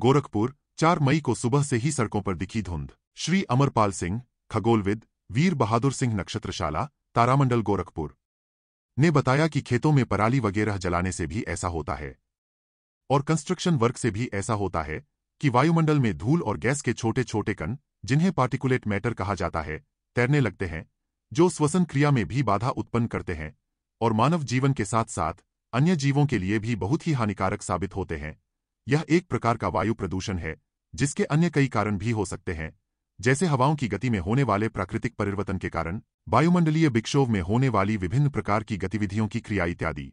गोरखपुर चार मई को सुबह से ही सड़कों पर दिखी धुंध श्री अमरपाल सिंह खगोलविद वीर बहादुर सिंह नक्षत्रशाला तारामंडल गोरखपुर ने बताया कि खेतों में पराली वगैरह जलाने से भी ऐसा होता है और कंस्ट्रक्शन वर्क से भी ऐसा होता है कि वायुमंडल में धूल और गैस के छोटे छोटे कण जिन्हें पार्टिकुलेट मैटर कहा जाता है तैरने लगते हैं जो श्वसन क्रिया में भी बाधा उत्पन्न करते हैं और मानव जीवन के साथ साथ अन्य जीवों के लिए भी बहुत ही हानिकारक साबित होते हैं यह एक प्रकार का वायु प्रदूषण है जिसके अन्य कई कारण भी हो सकते हैं जैसे हवाओं की गति में होने वाले प्राकृतिक परिवर्तन के कारण वायुमंडलीय विक्षोभ में होने वाली विभिन्न प्रकार की गतिविधियों की क्रिया इत्यादि